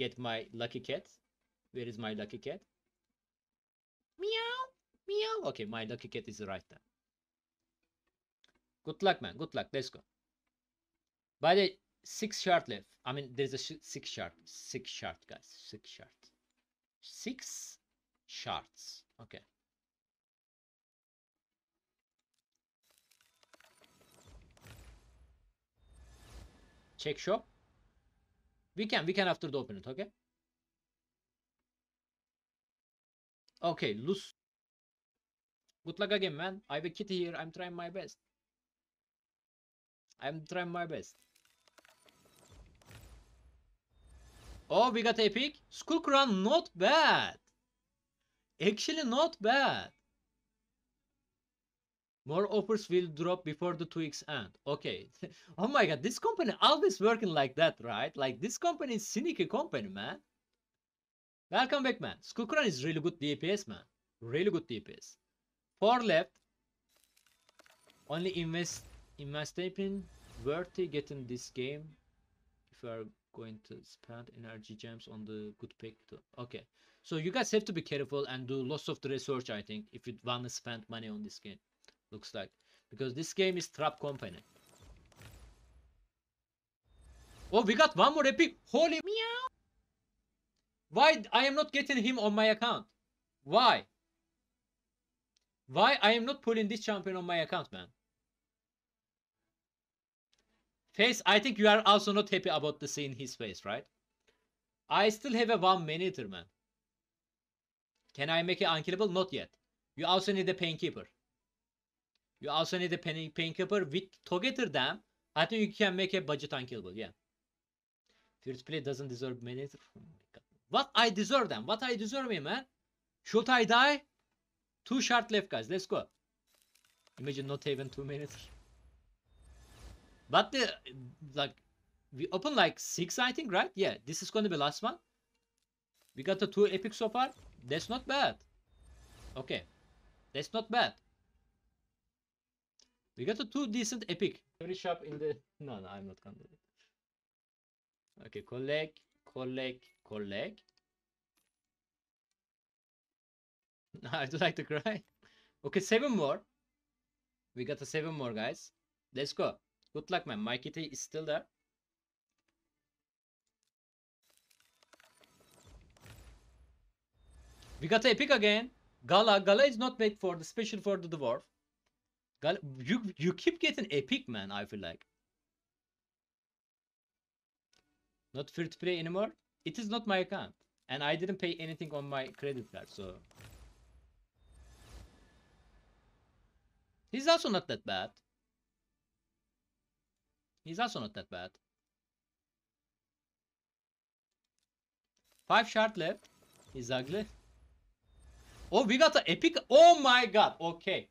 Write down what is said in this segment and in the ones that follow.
get my lucky cat. Where is my lucky cat? Meow, meow. Okay, my lucky cat is right there. Good luck, man. Good luck. Let's go. By the six shard left. I mean, there's a sh six shard. Six shard, guys. Six shard. Six shards. Okay. Check shop. We can we can after the open it, okay? Okay, loose. Good luck again, man. I have a kitty here. I'm trying my best. I'm trying my best. Oh, we got epic. Skull crown, not bad. Actually, not bad. More offers will drop before the two weeks end. Okay. oh my god, this company always working like that, right? Like this company is sneaky company, man. Welcome back, man. Skukran is really good DPS, man. Really good DPS. Four left. Only invest investing worthy getting this game. If you are going to spend energy gems on the good pick too. Okay. So you guys have to be careful and do lots of research, I think, if you want to spend money on this game looks like. Because this game is Trap Company. Oh, we got one more epic. Holy meow. Why I am not getting him on my account? Why? Why I am not pulling this champion on my account, man? Face, I think you are also not happy about the scene his face, right? I still have a one minuter, man. Can I make it unkillable? Not yet. You also need a painkeeper. You also need a penny painkiller with together them. I think you can make a budget unkillable, yeah. First play doesn't deserve many. Oh what I deserve them? What I deserve man? Eh? Should I die? Two short left, guys. Let's go. Imagine not even two minutes. But the uh, like we open like six, I think, right? Yeah, this is gonna be last one. We got the two epic so far. That's not bad. Okay. That's not bad. We got a two decent epic. Every shop in the... No, no, I'm not do it. Okay, collect, collect, collect. I do like to cry. Okay, seven more. We got a seven more, guys. Let's go. Good luck, man. My kitty is still there. We got epic again. Gala. Gala is not bad for the special for the dwarf. You you keep getting epic, man. I feel like. Not free to play anymore. It is not my account, and I didn't pay anything on my credit card, so. He's also not that bad. He's also not that bad. Five shard left. He's ugly. Oh, we got an epic. Oh my god. Okay.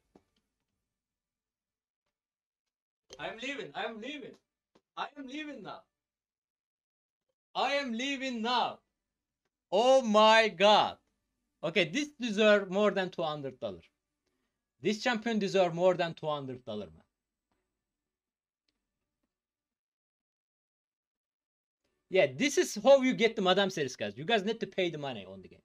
I'm leaving. I'm leaving. I am leaving now. I am leaving now. Oh my god. Okay, this deserve more than $200. This champion deserve more than $200 man. Yeah, this is how you get the Madame series, guys. You guys need to pay the money on the game.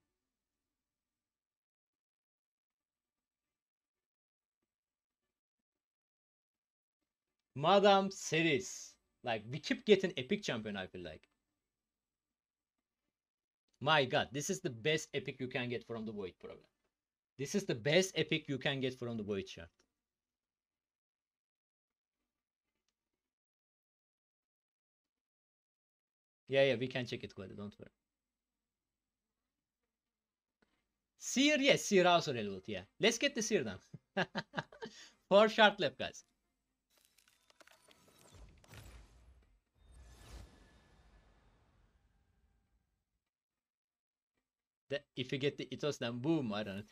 Madam Series. Like we keep getting epic champion I feel like. My god, this is the best epic you can get from the void problem. This is the best epic you can get from the void chart. Yeah, yeah, we can check it, Gladys, don't worry. Seer, yes, Seer also relevant, yeah. Let's get the Seer done. For short left guys. If you get the itos, then boom! I don't know.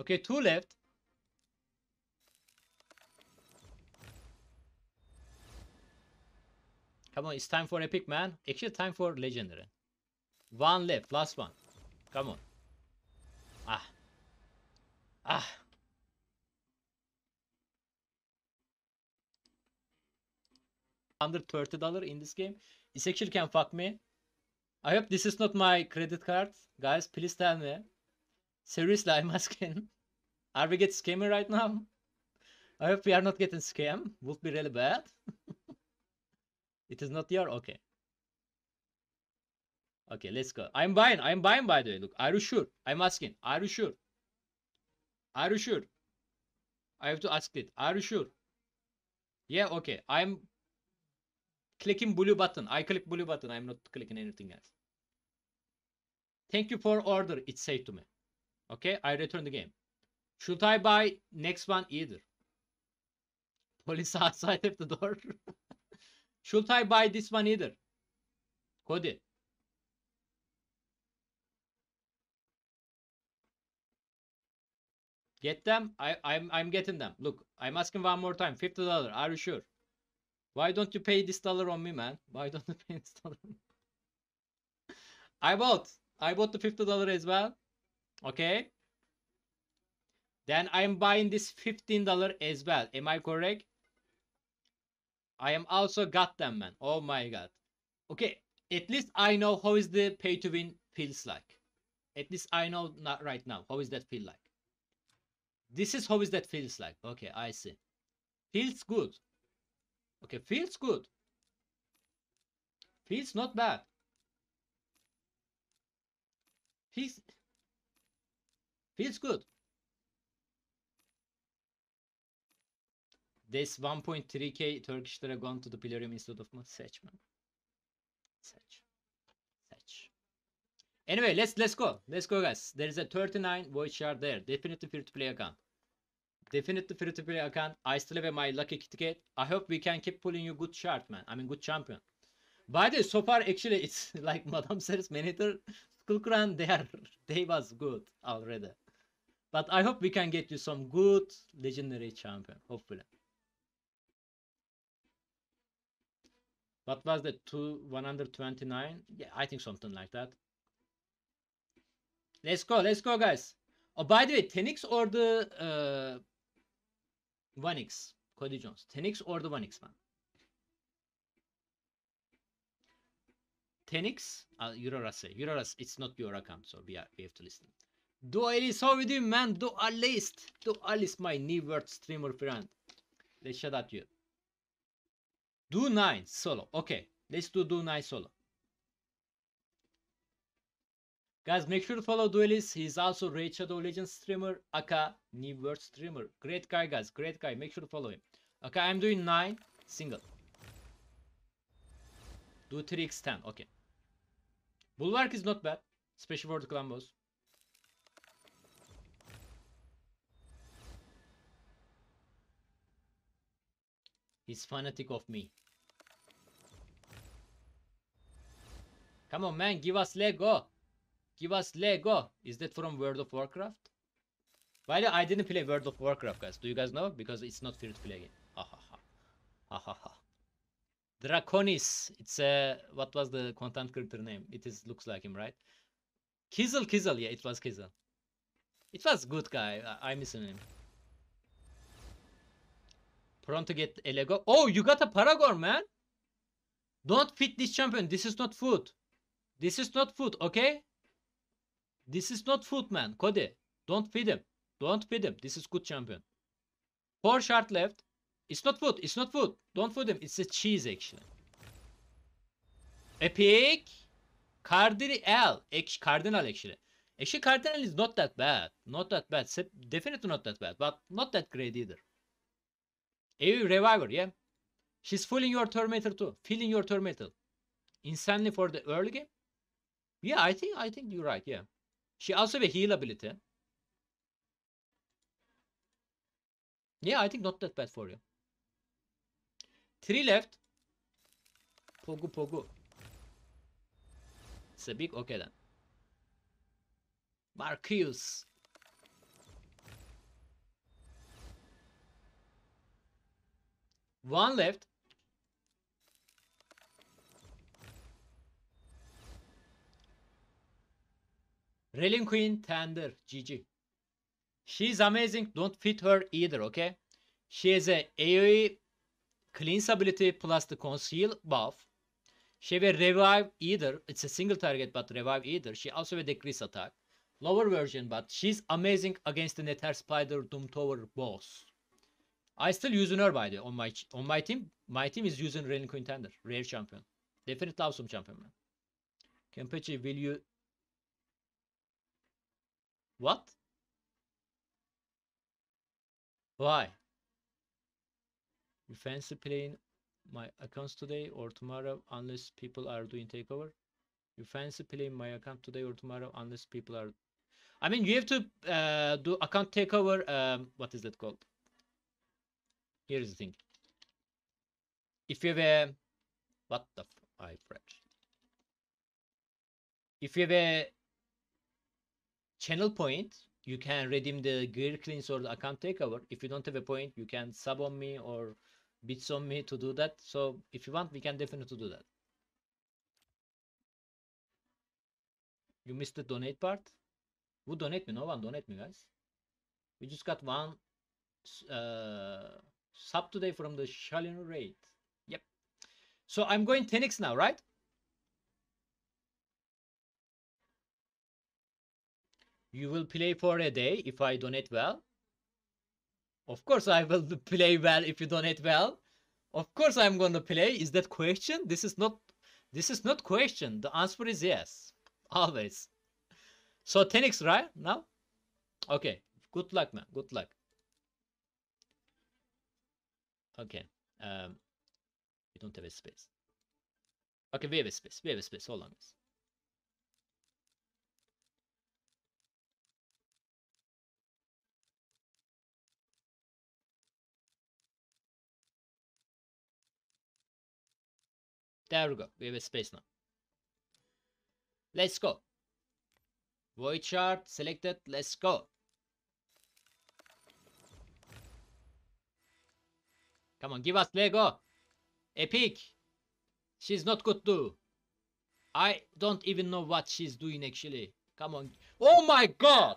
okay, two left. Come on, it's time for epic, man. Actually, time for legendary. One left, last one. Come on. Ah. Ah. 130 dollar in this game. This actually can fuck me. I hope this is not my credit card. Guys, please tell me. Seriously, I'm asking. Are we get scammer right now? I hope we are not getting scam. Would be really bad. it is not your okay. Okay, let's go. I'm buying. I'm buying by the way. Look, are you sure? I'm asking. Are you sure? Are you sure? I have to ask it. Are you sure? Yeah, okay. I'm clicking blue button. I click blue button. I'm not clicking anything else. Thank you for order. It saved to me. Okay, I return the game. Should I buy next one either? Police outside of the door. Should I buy this one either? Cody. Get them. I, I'm I'm getting them. Look, I'm asking one more time. Fifty dollar. Are you sure? Why don't you pay this dollar on me, man? Why don't you pay this dollar? I bought. I bought the fifty dollar as well. Okay. Then I'm buying this fifteen dollar as well. Am I correct? I am also got them, man. Oh my god. Okay. At least I know how is the pay to win feels like. At least I know not right now. How is that feel like? This is how is that feels like. Okay, I see. Feels good. Okay, feels good. Feels not bad. Feels, feels good. This 1.3k Turkish lira gone to the Pilarium instead of mı? Seçmem. Seç. Seç. Anyway, let's let's go. Let's go guys. There is a 39 void shard there. Definitely free to play account. Definitely free to play account. I still have my lucky ticket. I hope we can keep pulling you good chart man. I mean good champion. By the so far actually it's like Madame Seris manager school clan they are they was good already. But I hope we can get you some good legendary champion hopefully. What was the two 129? Yeah, I think something like that. Let's go, let's go guys. Oh, by the way, Tenix or the uh, 1x. Cody Jones. 10x or the 1x man. 10x. Uh, Eurorase. Eurorase. It's not your account, so we, are, we have to listen. Do I list? How you doing, man? Do I list? Do I list my new word streamer friend? Let's shout out you. Do 9 solo. Okay. Let's do do 9 solo. Guys, make sure to follow Duelist. He's also Raid Shadow Legends streamer, aka New World streamer. Great guy, guys. Great guy. Make sure to follow him. Okay, I'm doing 9 single. Do 3x10. Okay. Bulwark is not bad, especially for the Clambos. He's fanatic of me. Come on, man. Give us Lego. Give us Lego. Is that from World of Warcraft? Why way, I didn't play World of Warcraft, guys? Do you guys know? Because it's not free to play again. Ha ha ha. Ha ha ha. Draconis. It's a what was the content creator name? It is looks like him, right? Kizel Kizel. Yeah, it was Kizel. It was good guy. I, I miss him. Prone to get a Lego. Oh, you got a Paragon, man. Don't feed this champion. This is not food. This is not food, okay? This is not food man. Cody. Don't feed him. Don't feed him. This is good champion. Four shard left. It's not food. It's not food. Don't feed him. It's a cheese actually. Epic. Cardinal. Cardinal actually. Actually Cardinal is not that bad. Not that bad. Definitely not that bad. But not that great either. Evi Reviver yeah. She's fooling your Terminator too. Filling your Terminator. Insanely for the early game. Yeah, I think I think you're right. Yeah. She also have a heal ability. Yeah, I think not that bad for you. Three left. Pogu Pogu. It's a big okay then. Marcus. One left. Relin Queen Tender. GG. She is amazing. Don't fit her either. Okay. She has a AoE cleanse ability plus the conceal buff. She will revive either. It's a single target but revive either. She also will decrease attack. Lower version but she's amazing against the Nether Spider Doom Tower boss. I still using her by the way on my on my team. My team is using Relin Queen Tender. Rare champion. Definitely awesome champion. Man. Campeche will you What? Why? You fancy playing my accounts today or tomorrow unless people are doing takeover? You fancy playing my account today or tomorrow unless people are... I mean, you have to uh, do account takeover. Um, what is that called? Here is the thing. If you have a... What the... I French. If you have a channel point, you can redeem the gear cleanser, or the account takeover. If you don't have a point, you can sub on me or bits on me to do that. So if you want, we can definitely do that. You missed the donate part. Who donate me? No one donate me, guys. We just got one uh, sub today from the Shalino rate. Yep. So I'm going 10x now, right? You will play for a day if I donate well. Of course I will play well if you donate well. Of course I'm going to play. Is that question? This is not this is not question. The answer is yes. Always. So 10x right now? Okay. Good luck man. Good luck. Okay. Um we don't have a space. Okay, we have a space. We have a space. Hold on. This. There we go. We have a space now. Let's go. Void chart selected. Let's go. Come on, give us Lego. Epic. She's not good too. I don't even know what she's doing actually. Come on. Oh my god.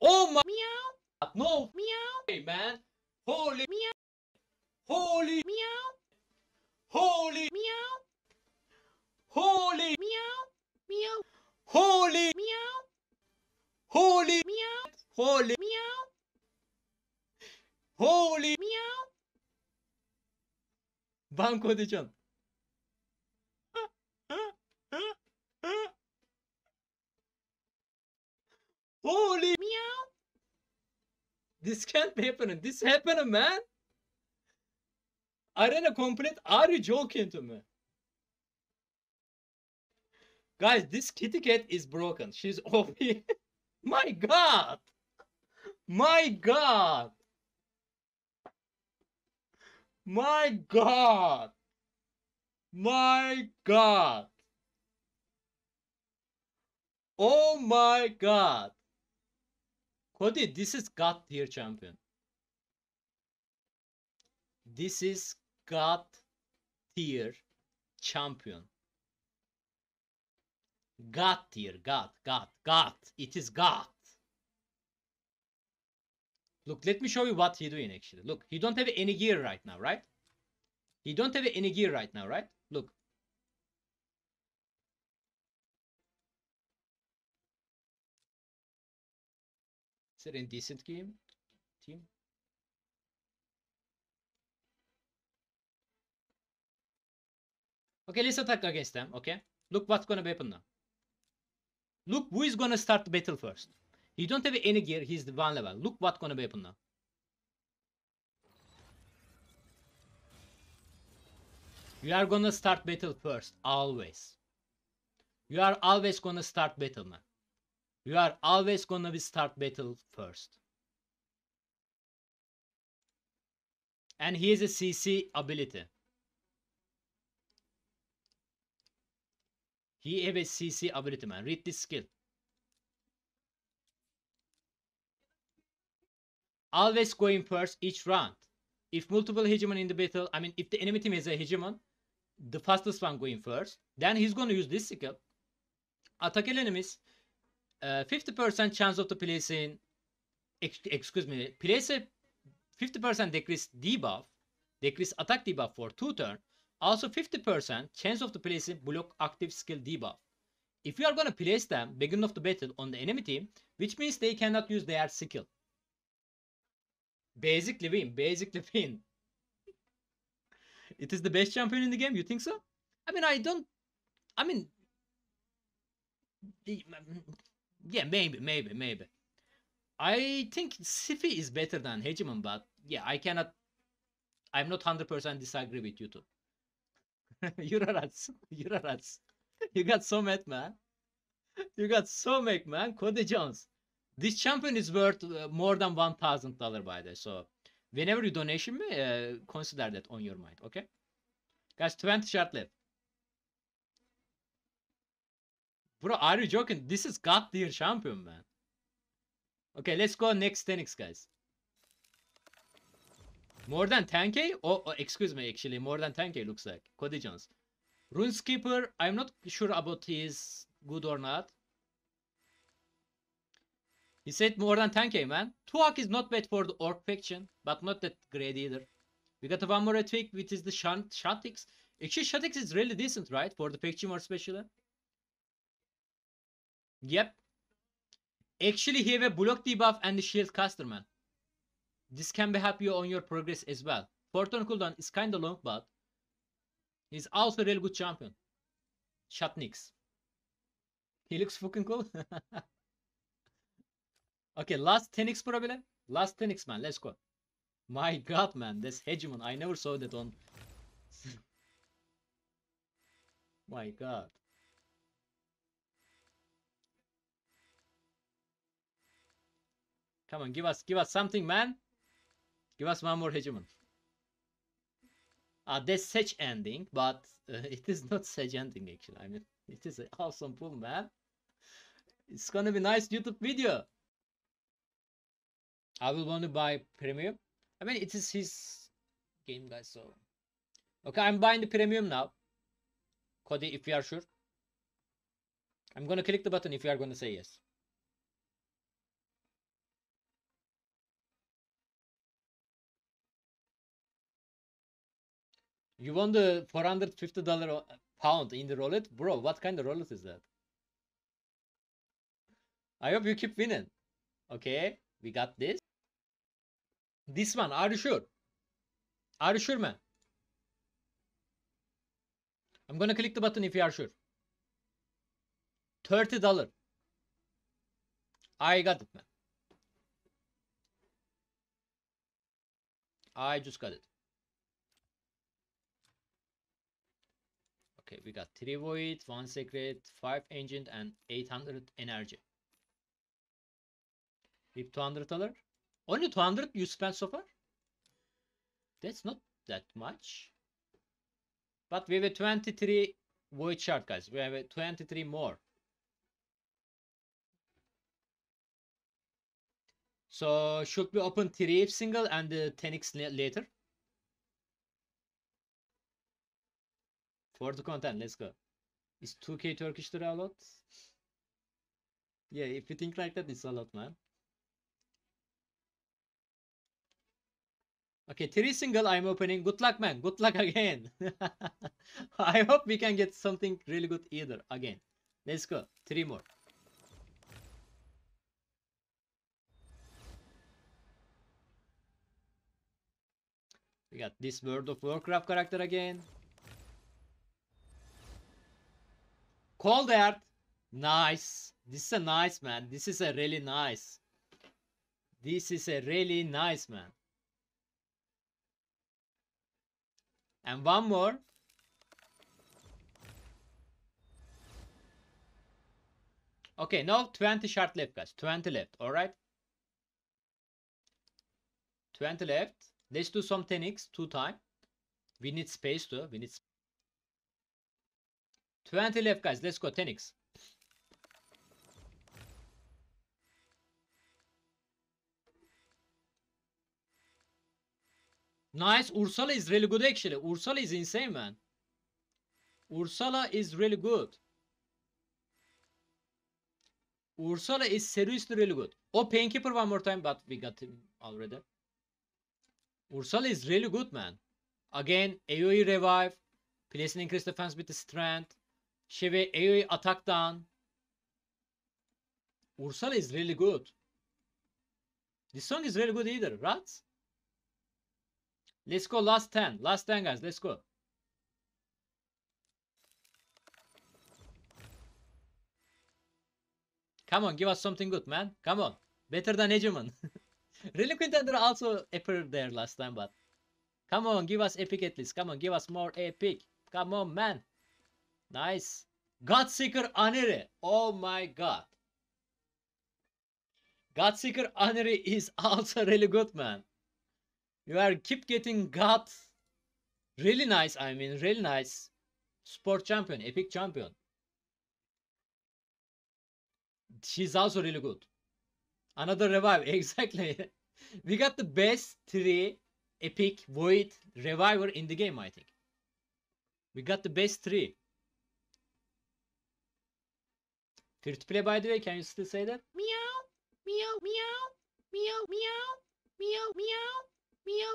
Oh my. Meow. No. Meow. Hey man. Holy. Meow. Holy. Meow. Holy meow. Holy meow. Meow. Holy meow. Holy meow. Holy meow. Holy meow. Banko diyeceğim. Holy meow. This can't be happening. This happening, man. Arena complete. Are you joking to me? Guys, this kitty cat is broken. She's OP. My god! My god! My god! My god! Oh my god! Cody, this is god tier champion. This is god tier champion. God tier, God, God, God. It is God. Look, let me show you what he's doing actually. Look, he don't have any gear right now, right? He don't have any gear right now, right? Look. Is there any decent game? Team? Okay, let's attack against them, okay? Look what's gonna happen now. Look who is gonna start the battle first. He don't have any gear, he's the one level. Look what's gonna happen now. You are gonna start battle first, always. You are always gonna start battle, man. You are always gonna be start battle first. And he has a CC ability. He have a CC ability man. Read this skill. Always going first each round. If multiple hegemon in the battle, I mean if the enemy team has a hegemon, the fastest one going first, then he's gonna use this skill. Attack enemies. 50% uh, chance of the placing excuse me place a 50% decrease debuff decrease attack debuff for 2 turns. Also 50% chance of the placing block active skill debuff. If you are gonna place them beginning of the battle on the enemy team, which means they cannot use their skill. Basically win, basically win. it is the best champion in the game, you think so? I mean, I don't... I mean... Yeah, maybe, maybe, maybe. I think Sifi is better than Hegemon, but yeah, I cannot... I'm not 100% disagree with you too. You're rats. You're rats. You got so mad, man. You got so mad, man. Cody Jones. This champion is worth uh, more than one thousand dollar by the way. So whenever you donation me, uh, consider that on your mind. Okay. Guys, 20 shot left. Bro, are you joking? This is god tier champion, man. Okay, let's go next 10 guys. More than 10k? Oh, oh, excuse me, actually, more than 10k looks like. Cody Jones. Runeskeeper, I'm not sure about his good or not. He said more than 10k, man. Tuak is not bad for the Orc faction, but not that great either. We got one more tweak, which is the Shant Shantix. Actually, Shantix is really decent, right? For the faction more especially. Yep. Actually, he have a block debuff and the shield caster, man. this can be help you on your progress as well. Fortune cooldown is kinda long, but he's also a really good champion. Shotnix. He looks fucking cool. okay, last 10x problem. Last 10x man, let's go. My god man, this hegemon, I never saw that on... My god. Come on, give us, give us something, man. Give us one more hegemon. Ah, uh, that's such ending, but uh, it is not such ending actually. I mean, it is an awesome pool, man. It's gonna be nice YouTube video. I will want to buy premium. I mean, it is his game, guys. So, okay, I'm buying the premium now. Cody, if you are sure, I'm gonna click the button if you are gonna say yes. You won the $450 pound in the roulette? Bro, what kind of roulette is that? I hope you keep winning. Okay, we got this. This one, are you sure? Are you sure, man? I'm gonna click the button if you are sure. Thirty dollar. I got it, man. I just got it. Okay, we got 3 void, 1 secret, 5 engine and 800 energy. Rip 200 dollars. Only 200 you spent so far? That's not that much. But we have a 23 void shard guys. We have 23 more. So should we open 3 single and uh, the 10x later? for the content. Let's go. Is 2K Turkish lira a lot? Yeah, if you think like that, it's a lot, man. Okay, three single I'm opening. Good luck, man. Good luck again. I hope we can get something really good either again. Let's go. Three more. We got this World of Warcraft character again. Cold that Nice. This is a nice man. This is a really nice. This is a really nice man. And one more. Okay, now 20 shard left, guys. 20 left, alright? 20 left. Let's do some 10x, two time. We need space too. We need space. 20 left guys. Let's go. 10x. Nice. Ursula is really good actually. Ursula is insane man. Ursula is really good. Ursula is seriously really good. Oh, Painkeeper one more time, but we got him already. Ursula is really good, man. Again, AoE revive. placing and increase defense with the strength. Şeve AoE ataktan. Ursula is really good. This song is really good either, right? Let's go last 10. Last 10 guys, let's go. Come on, give us something good, man. Come on. Better than Hegemon. Really Contender also appeared there last time, but... Come on, give us epic at least. Come on, give us more epic. Come on, man. Nice. Godseeker Anire. Oh my god. Godseeker Anire is also really good, man. You are keep getting God. Really nice, I mean, really nice. Sport champion, epic champion. She's also really good. Another revive, exactly. we got the best three epic void reviver in the game, I think. We got the best three. Free to play by the way can you still say that? Meow. Meow meow. Meow meow. Meow meow. Meow